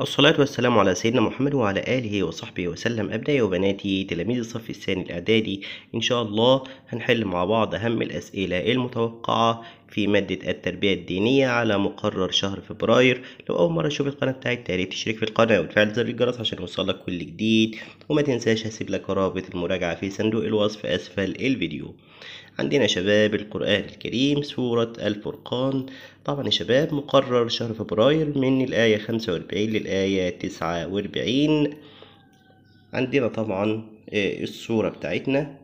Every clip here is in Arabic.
الصلاة والسلام على سيدنا محمد وعلى آله وصحبه وسلم أبنائي وبناتي تلاميذ الصف الثاني الإعدادي إن شاء الله هنحل مع بعض أهم الأسئلة المتوقعة في مادة التربية الدينية على مقرر شهر فبراير لو أول مرة تشوف القناة بتاعتي يا تشترك في القناة وتفعل زر الجرس عشان يوصلك كل جديد وما تنساش هسيب لك رابط المراجعة في صندوق الوصف أسفل الفيديو عندنا شباب القرآن الكريم سورة الفرقان طبعا يا شباب مقرر شهر فبراير من الآية 45 للآية 49 عندنا طبعا آه، الصورة بتاعتنا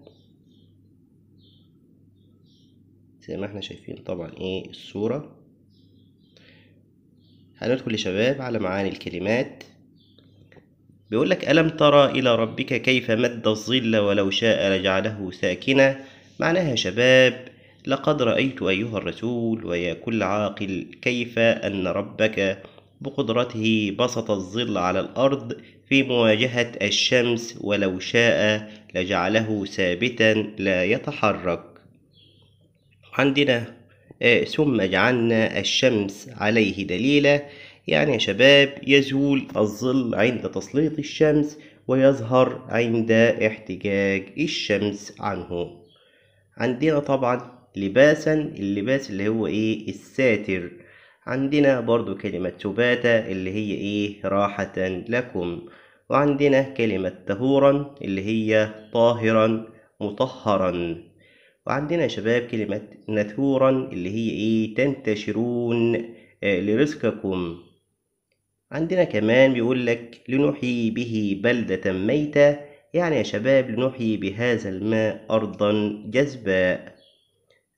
زي ما احنا شايفين طبعا ايه الصورة هندخل يا شباب على معاني الكلمات بيقول لك ألم ترى إلى ربك كيف مد الظل ولو شاء لجعله ساكنا معناها شباب لقد رأيت أيها الرسول ويا كل عاقل كيف أن ربك بقدرته بسط الظل على الأرض في مواجهة الشمس ولو شاء لجعله ثابتا لا يتحرك عندنا آه، ثم جعلنا الشمس عليه دليلا يعني يا شباب يزول الظل عند تسليط الشمس ويظهر عند احتجاج الشمس عنه عندنا طبعا لباسا اللباس اللي هو ايه الساتر عندنا برضو كلمة تباتة اللي هي ايه راحة لكم وعندنا كلمة تهورا اللي هي طاهرا مطهرا وعندنا شباب كلمة نثورا اللي هي ايه تنتشرون آه، لرزقكم عندنا كمان بيقول لك لنحيي به بلدة ميتة يعني يا شباب لنحيي بهذا الماء أرضا جذباء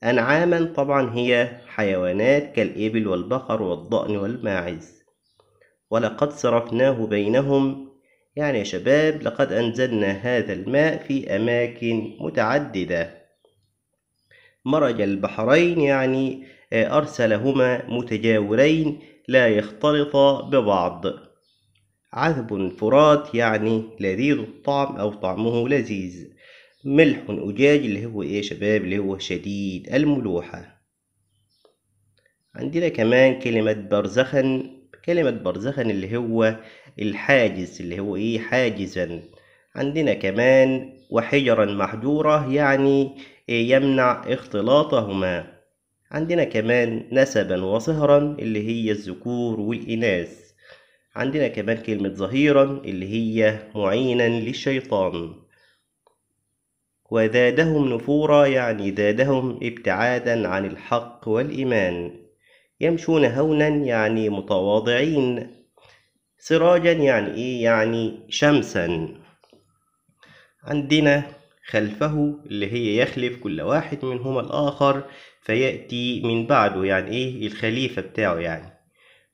أنعاما طبعا هي حيوانات كالإبل والبقر والضأن والماعز ولقد صرفناه بينهم يعني يا شباب لقد أنزلنا هذا الماء في أماكن متعددة مرج البحرين يعني آه، أرسلهما متجاورين لا يختلطا ببعض عذب فرات يعني لذيذ الطعم أو طعمه لذيذ ملح أجاج اللي هو إيه شباب اللي هو شديد الملوحة عندنا كمان كلمة برزخا كلمة برزخا اللي هو الحاجز اللي هو إيه حاجزا عندنا كمان وحجرا محجورة يعني يمنع اختلاطهما عندنا كمان نسبا وصهرا اللي هي الذكور والإناث عندنا كمان كلمة ظهيرا اللي هي معينا للشيطان وزادهم نفورا يعني زادهم ابتعادا عن الحق والإيمان يمشون هونا يعني متواضعين سراجا يعني إيه يعني شمسا عندنا خلفه اللي هي يخلف كل واحد منهما الآخر فيأتي من بعده يعني إيه الخليفة بتاعه يعني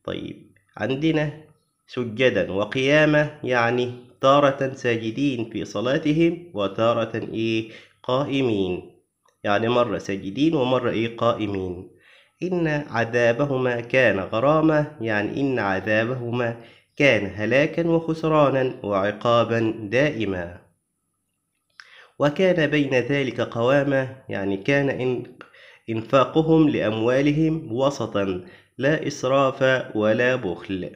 طيب عندنا سجدا وقياما يعني تارة ساجدين في صلاتهم وتارة إيه قائمين يعني مرة ساجدين ومرة إيه قائمين إن عذابهما كان غرامة يعني إن عذابهما كان هلاكا وخسرانا وعقابا دائما وكان بين ذلك قوامة يعني كان إنفاقهم لأموالهم وسطا لا إسراف ولا بخل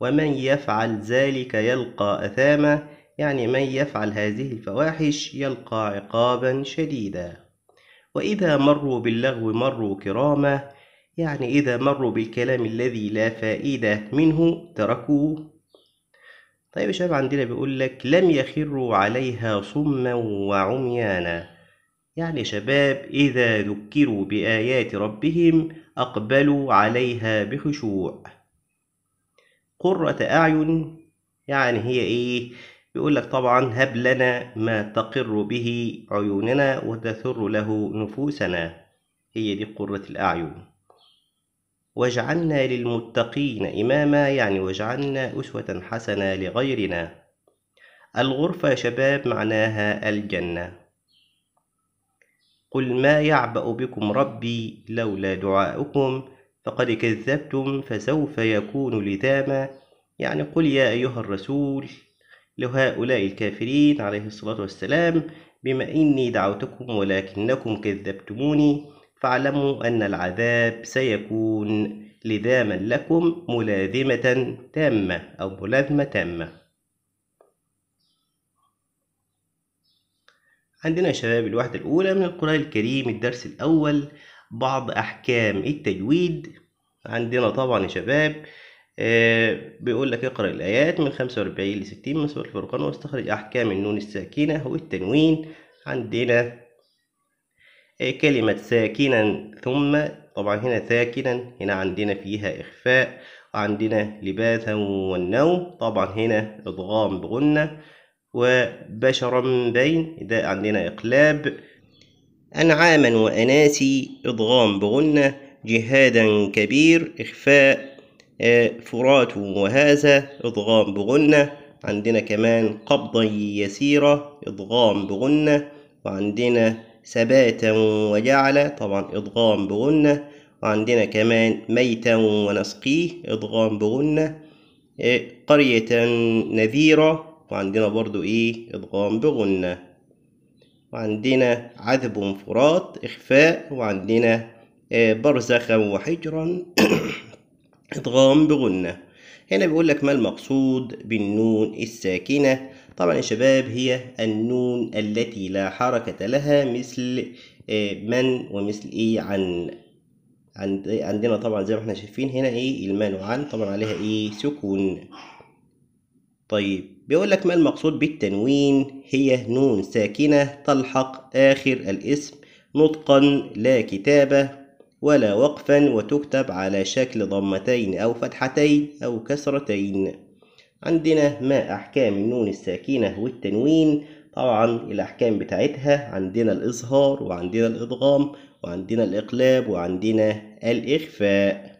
ومن يفعل ذلك يلقى أثاما يعني من يفعل هذه الفواحش يلقى عقابا شديدا وإذا مروا باللغو مروا كراما يعني إذا مروا بالكلام الذي لا فائدة منه تركوه طيب شاب عندنا بيقول لك لم يخروا عليها صما وعميانا يعني شباب إذا ذكروا بآيات ربهم أقبلوا عليها بخشوع قرة أعين يعني هي إيه بيقول لك طبعا هب لنا ما تقر به عيوننا وتثر له نفوسنا هي دي قرة الأعين واجعلنا للمتقين إماما يعني واجعلنا أسوة حسنة لغيرنا الغرفة شباب معناها الجنة قل ما يعبأ بكم ربي لولا دعاؤكم فقد كذبتم فسوف يكون لذاما يعني قل يا أيها الرسول لهؤلاء الكافرين عليه الصلاة والسلام بما إني دعوتكم ولكنكم كذبتموني فاعلموا أن العذاب سيكون لذاما لكم ملازمة تامة أو ملازمة تامة عندنا شباب الوحدة الأولى من القرآن الكريم الدرس الأول بعض أحكام التجويد عندنا طبعا يا شباب آه، بيقول لك اقرأ الآيات من 45 ل 60 من سورة الفرقان واستخرج أحكام النون الساكنة والتنوين عندنا آه، كلمة ساكنا ثم طبعا هنا ساكنا هنا عندنا فيها إخفاء وعندنا لباسا والنوم طبعا هنا إضغام بغنة وبشرا بين ده عندنا إقلاب أنعاما وأناسي إضغام بغنة جهادا كبير إخفاء آه، فرات وهذا إضغام بغنة عندنا كمان قبضة يسيرة إضغام بغنة وعندنا سباتا وجعل طبعا إضغام بغنة وعندنا كمان ميتا ونسقيه إضغام بغنة آه، قرية نذيرة وعندنا برضو إيه إضغام بغنة وعندنا عذب فرات إخفاء وعندنا آه، برزخا وحجرا إضغام بغنة هنا بيقول لك ما المقصود بالنون الساكنة طبعا يا شباب هي النون التي لا حركة لها مثل آه، من ومثل إيه عن عندنا طبعا زي ما احنا شايفين هنا إيه المن وعن طبعا عليها إيه سكون طيب بيقول لك ما المقصود بالتنوين هي نون ساكنة تلحق آخر الاسم نطقا لا كتابة ولا وقفا وتكتب على شكل ضمتين أو فتحتين أو كسرتين عندنا ما أحكام النون الساكنة والتنوين طبعا الأحكام بتاعتها عندنا الإظهار وعندنا الإدغام وعندنا الإقلاب وعندنا الإخفاء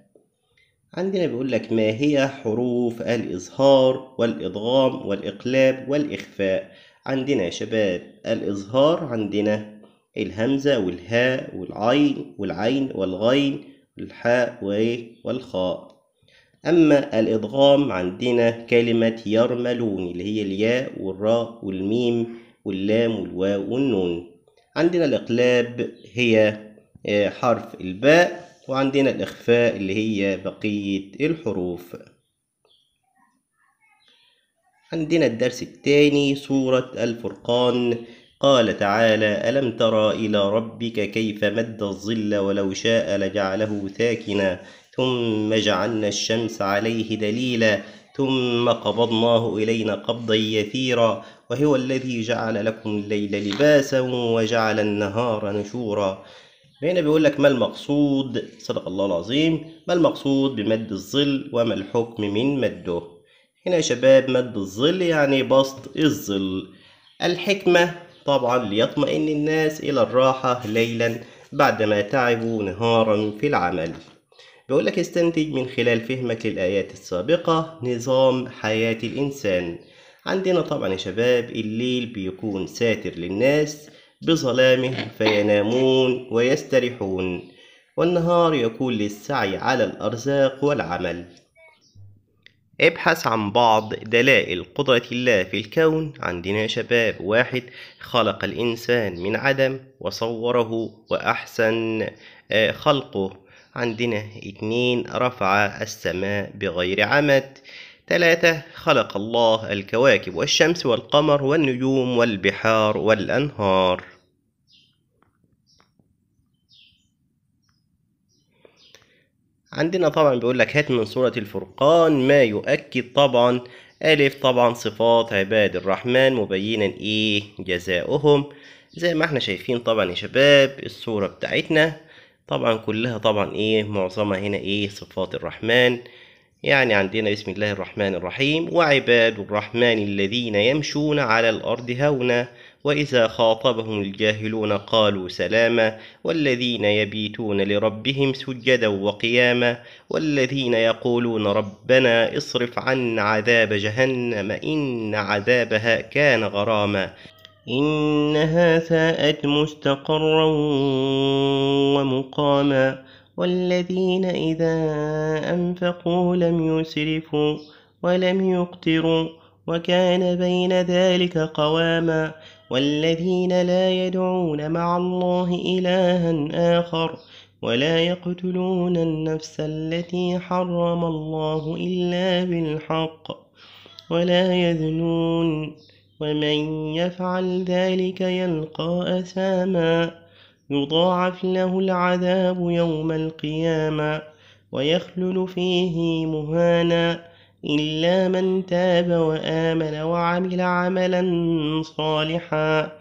عندنا بيقول لك ما هي حروف الإظهار والإضغام والإقلاب والإخفاء عندنا يا شباب الإظهار عندنا الهمزة والهاء والعين والعين والغين والحاء والخاء أما الإضغام عندنا كلمة يرملون اللي هي الياء والراء والميم واللام والواو والنون عندنا الإقلاب هي آه، حرف الباء وعندنا الإخفاء اللي هي بقية الحروف عندنا الدرس الثاني سورة الفرقان قال تعالى ألم ترى إلى ربك كيف مد الظل ولو شاء لجعله ساكنا ثم جعلنا الشمس عليه دليلا ثم قبضناه إلينا قبضا يثيرا وهو الذي جعل لكم الليل لباسا وجعل النهار نشورا هنا بيقول لك ما المقصود صدق الله العظيم ما المقصود بمد الظل وما الحكم من مده هنا يا شباب مد الظل يعني بسط الظل الحكمة طبعا ليطمئن الناس إلى الراحة ليلا بعدما تعبوا نهارا في العمل بيقول لك استنتج من خلال فهمك للآيات السابقة نظام حياة الإنسان عندنا طبعا يا شباب الليل بيكون ساتر للناس بظلامه فينامون ويستريحون والنهار يكون للسعي على الأرزاق والعمل ابحث عن بعض دلائل قدرة الله في الكون عندنا شباب واحد خلق الإنسان من عدم وصوره وأحسن آه، خلقه عندنا اتنين رفع السماء بغير عمد ثلاثة خلق الله الكواكب والشمس والقمر والنجوم والبحار والأنهار عندنا طبعا بيقول لك هات من سورة الفرقان ما يؤكد طبعا ألف طبعا صفات عباد الرحمن مبينا إيه جزاؤهم زي ما احنا شايفين طبعا يا شباب الصورة بتاعتنا طبعا كلها طبعا إيه معظمها هنا إيه صفات الرحمن يعني عندنا بسم الله الرحمن الرحيم وعباد الرحمن الذين يمشون على الأرض هونا وإذا خاطبهم الجاهلون قالوا سلاما والذين يبيتون لربهم سجدا وقياما والذين يقولون ربنا اصرف عنا عذاب جهنم إن عذابها كان غراما إنها ساءت مستقرا ومقاما والذين إذا أنفقوا لم يسرفوا ولم يقتروا وكان بين ذلك قواما والذين لا يدعون مع الله إلها آخر ولا يقتلون النفس التي حرم الله إلا بالحق ولا يذنون ومن يفعل ذلك يلقى أثاما يضاعف له العذاب يوم القيامة ويخلل فيه مهانا إلا من تاب وآمن وعمل عملا صالحا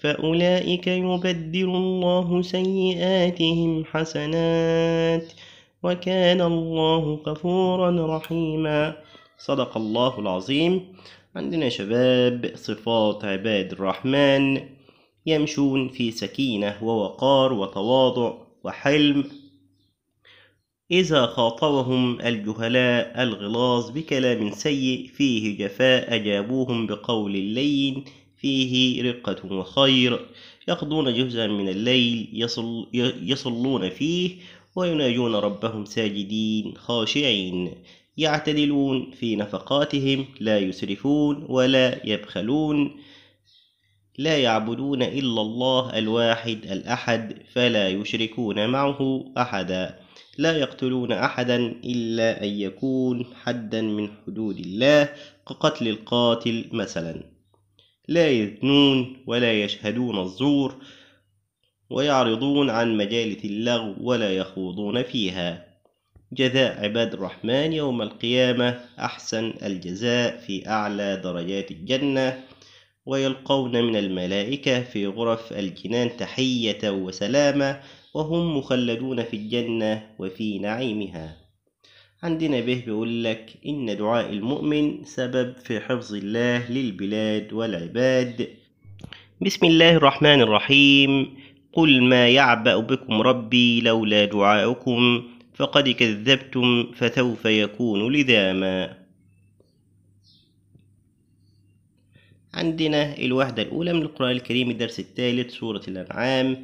فأولئك يبدل الله سيئاتهم حسنات وكان الله غفورا رحيما صدق الله العظيم عندنا شباب صفات عباد الرحمن يمشون في سكينة ووقار وتواضع وحلم إذا خاطبهم الجهلاء الغلاظ بكلام سيء فيه جفاء أجابوهم بقول اللين فيه رقة وخير يقضون جزءا من الليل يصل يصلون فيه ويناجون ربهم ساجدين خاشعين يعتدلون في نفقاتهم لا يسرفون ولا يبخلون لا يعبدون إلا الله الواحد الأحد فلا يشركون معه أحدا لا يقتلون أحدا إلا أن يكون حدا من حدود الله كقتل القاتل مثلا لا يذنون ولا يشهدون الزور ويعرضون عن مجالس اللغو ولا يخوضون فيها جزاء عباد الرحمن يوم القيامة أحسن الجزاء في أعلى درجات الجنة ويلقون من الملائكة في غرف الجنان تحية وسلامة وهم مخلدون في الجنة وفي نعيمها عندنا به بيقول لك إن دعاء المؤمن سبب في حفظ الله للبلاد والعباد بسم الله الرحمن الرحيم قل ما يعبأ بكم ربي لولا دعاؤكم فقد كذبتم فسوف يكون لذاما عندنا الوحدة الأولى من القرآن الكريم الدرس الثالث سورة الأنعام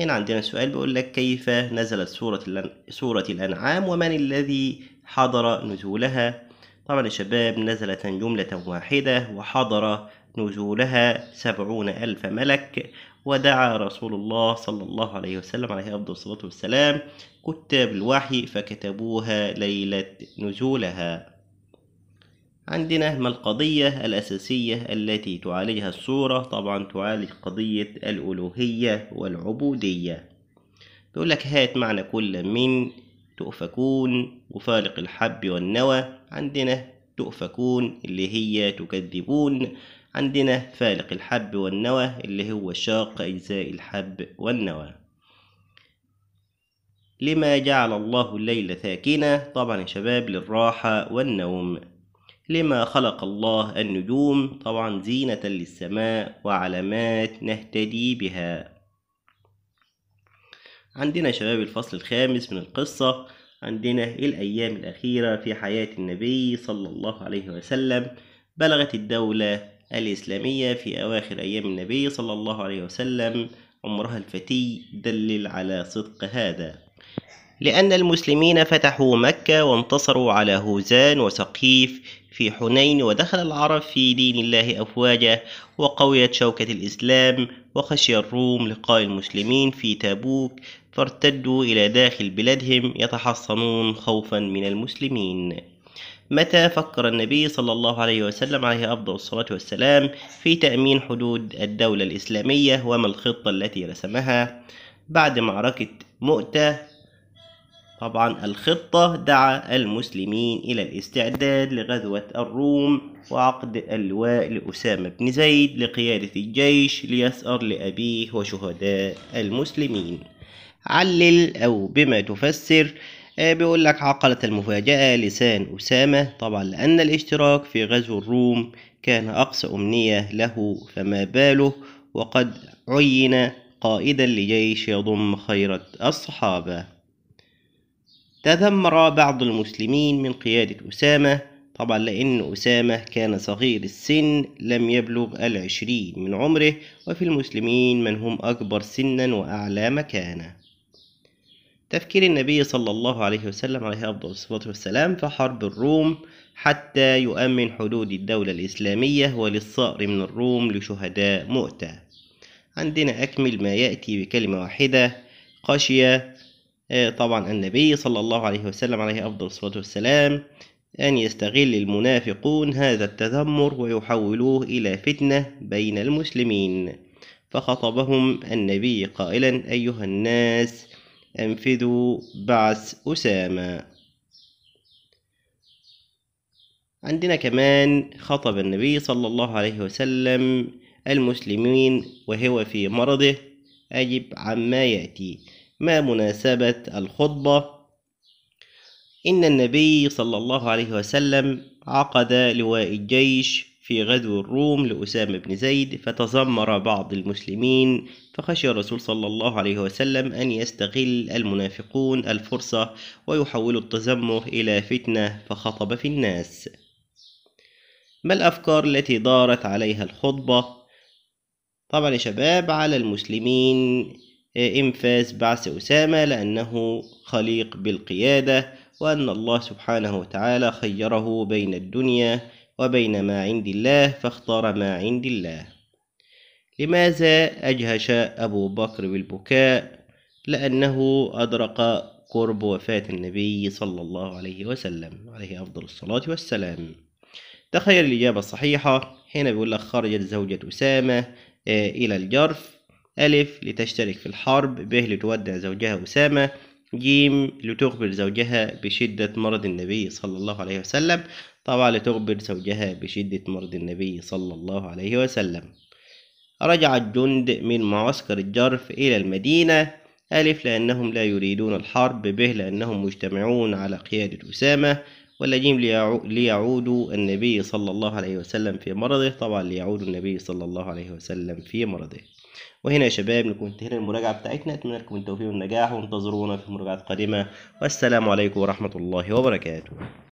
هنا عندنا سؤال بيقول لك كيف نزلت سورة, سورة الأنعام ومن الذي حضر نزولها طبعا يا شباب نزلت جملة واحدة وحضر نزولها سبعون ألف ملك ودعا رسول الله صلى الله عليه وسلم عليه أفضل الصلاة والسلام كتاب الوحي فكتبوها ليلة نزولها عندنا ما القضية الأساسية التي تعالجها الصورة طبعا تعالج قضية الألوهية والعبودية بيقول لك هات معنى كل من تؤفكون وفالق الحب والنوى عندنا تؤفكون اللي هي تكذبون عندنا فالق الحب والنوى اللي هو شاق أجزاء الحب والنوى لما جعل الله الليل ساكنة طبعا يا شباب للراحة والنوم لما خلق الله النجوم طبعا زينة للسماء وعلامات نهتدي بها عندنا شباب الفصل الخامس من القصة عندنا الأيام الأخيرة في حياة النبي صلى الله عليه وسلم بلغت الدولة الإسلامية في أواخر أيام النبي صلى الله عليه وسلم عمرها الفتي دلل على صدق هذا لأن المسلمين فتحوا مكة وانتصروا على هوزان وسقيف في حنين ودخل العرب في دين الله أفواجا وقويت شوكة الإسلام وخشي الروم لقاء المسلمين في تابوك فارتدوا إلى داخل بلادهم يتحصنون خوفا من المسلمين متى فكر النبي صلى الله عليه وسلم عليه أفضل الصلاة والسلام في تأمين حدود الدولة الإسلامية وما الخطة التي رسمها بعد معركة مؤتة طبعا الخطة دعا المسلمين إلى الاستعداد لغزوة الروم وعقد اللواء لأسامة بن زيد لقيادة الجيش ليسأر لأبيه وشهداء المسلمين علل أو بما تفسر آه، بيقول لك عقلت المفاجأة لسان أسامة طبعا لأن الاشتراك في غزو الروم كان أقصى أمنية له فما باله وقد عين قائدا لجيش يضم خيرة الصحابة تذمر بعض المسلمين من قيادة أسامة طبعا لأن أسامة كان صغير السن لم يبلغ العشرين من عمره وفي المسلمين من هم أكبر سنا وأعلى مكانة تفكير النبي صلى الله عليه وسلم عليه أفضل الصلاة والسلام في حرب الروم حتى يؤمن حدود الدولة الإسلامية وللصار من الروم لشهداء مؤتة عندنا أكمل ما يأتي بكلمة واحدة خشية آه، طبعا النبي صلى الله عليه وسلم عليه أفضل الصلاة والسلام أن يستغل المنافقون هذا التذمر ويحولوه إلى فتنة بين المسلمين فخطبهم النبي قائلا أيها الناس أنفذوا بعث أسامة عندنا كمان خطب النبي صلى الله عليه وسلم المسلمين وهو في مرضه أجب عما يأتي ما مناسبة الخطبة إن النبي صلى الله عليه وسلم عقد لواء الجيش في غزو الروم لأسامة بن زيد فتذمر بعض المسلمين فخشي الرسول صلى الله عليه وسلم أن يستغل المنافقون الفرصة ويحولوا التذمر إلى فتنة فخطب في الناس ما الأفكار التي دارت عليها الخطبة؟ طبعا يا شباب على المسلمين إنفاذ بعث أسامة لأنه خليق بالقيادة وأن الله سبحانه وتعالى خيره بين الدنيا وبين ما عند الله فاختار ما عند الله لماذا أجهش أبو بكر بالبكاء لأنه أدرك قرب وفاة النبي صلى الله عليه وسلم عليه أفضل الصلاة والسلام تخيل الإجابة الصحيحة هنا بيقول لك خرجت زوجة أسامة آه، إلى الجرف ألف لتشترك في الحرب ب لتودع زوجها أسامة جيم لتخبر زوجها بشدة مرض النبي صلى الله عليه وسلم طبعا لتخبر زوجها بشدة مرض النبي صلى الله عليه وسلم رجع الجند من معسكر الجرف إلى المدينة ألف لأنهم لا يريدون الحرب ب لأنهم مجتمعون على قيادة أسامة ولا جيم ليعودوا النبي صلى الله عليه وسلم في مرضه طبعا ليعودوا النبي صلى الله عليه وسلم في مرضه وهنا يا شباب نكون انتهينا المراجعة بتاعتنا أتمنى لكم التوفيق والنجاح وانتظرونا في مراجعات قادمة والسلام عليكم ورحمة الله وبركاته